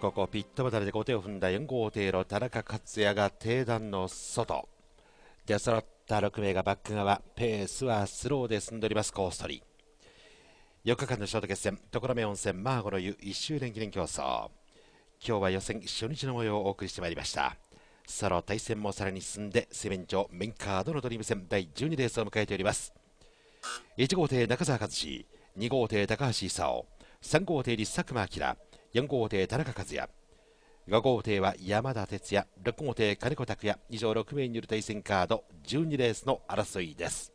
ここピットバタルで後手を踏んだ4号艇の田中克也が定段の外出揃った6名がバック側ペースはスローで進んでおりますコース取り4日間のショート決戦所目温泉マーゴの湯1周年記念競争今日は予選初日の模様をお送りしてまいりましたその対戦もさらに進んで水面上メインカードのドリーム戦第12レースを迎えております1号艇中澤和志2号艇高橋功3号艇立佐久間明四号艇田中和也五号艇は山田哲也六号艇金子拓也以上6名による対戦カード12レースの争いです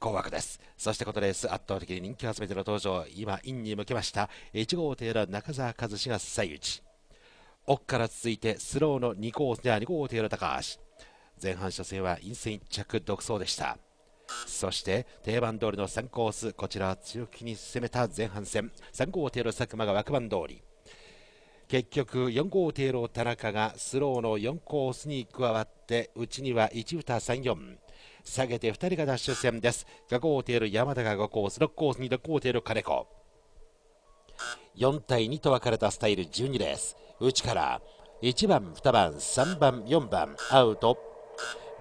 紅枠ですそしてこのレース圧倒的に人気を集めての登場今インに向けました1号艇の中澤和志が最内奥から続いてスローの2号じゃ2号艇の高橋前半初戦は陰線1着独走でしたそして定番通りの3コースこちらは強気に攻めた前半戦3号艇の佐久間が枠番通り結局4号艇の田中がスローの4コースに加わってうちには1歌34下げて2人がダッシュ戦です5号艇の山田が5コース6コースに6号艇の金子4対2と分かれたスタイル12です内から1番2番3番4番アウト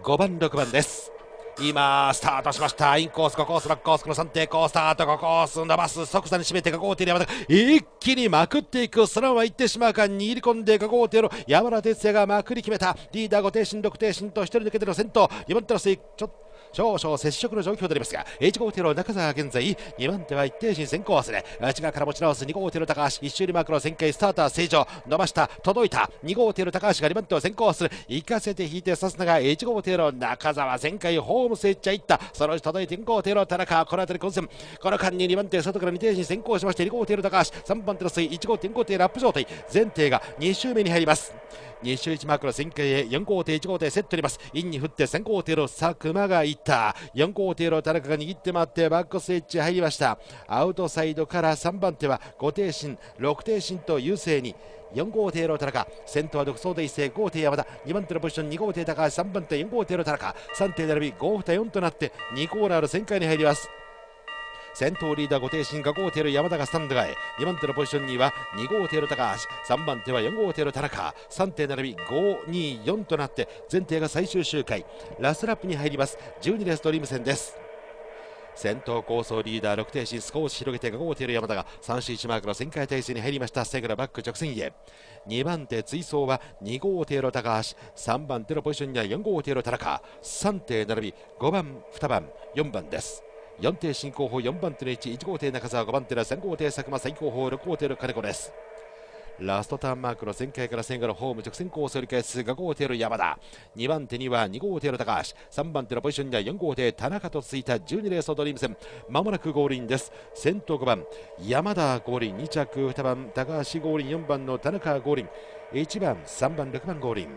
5番6番です今スタートしましたインコース5コース6コースこの3点コースタート5コース伸ばす即座に締めて5号艇で山田一気にまくっていくそのまま行ってしまうか握り込んで5号艇の山田哲也がまくり決めたリーダー5艇身6艇身と1人抜けての先頭2番手のスイちょっと少々接触の状況でありますが1号艇の中澤現在2番手は一定心先行忘れ内側から持ち直す2号艇の高橋1周リマークの旋回スターター正常伸ばした届いた2号艇の高橋が2番手を先行する行かせて引いてさすのが1号艇の中澤旋回ホームスイッチャーいったそのうち届いて2号艇の田中この辺り混戦この間に2番手外から2定心先行しまして2号艇の高橋3番手の水1号艇5艇ラップ状態前艇が2周目に入ります2周1マークの旋回へ4号艇1号艇セットにますインに振って3号艇の佐久間が1った4号艇の田中が握って回ってバックスイッチ入りましたアウトサイドから3番手は5艇身6艇身と優勢に4号艇の田中先頭は独走で一斉5艇山田2番手のポジション2号艇高橋3番手4号艇の田中3艇並び5二4となって2コーナーの旋回に入ります先頭リーダー固定進化5号艇の山田がスタンド外2番手のポジションには2号艇の高橋3番手は4号艇の田中3艇並び524となって全艇が最終周回ラストラップに入ります12レースドリーム戦です先頭構想リーダー6停止少し広げて5号艇の山田が3周1マークの旋回体制に入りましたセグラバック直線へ2番手追走は2号艇の高橋3番手のポジションには4号艇の田中3艇並び5番2番4番です4艇進行法4番手の11号艇中澤5番手の3号艇佐久間最高峰6号艇の金子ですラストターンマークの前回から線後のホーム直線コースを折り返す5号艇の山田2番手には2号艇の高橋3番手のポジションには4号艇田中と続いた12レースのドリーム戦まもなくゴールインです先頭5番山田ゴールイン2着2番高橋ゴールイン4番の田中ゴールイン1番3番6番ゴールイン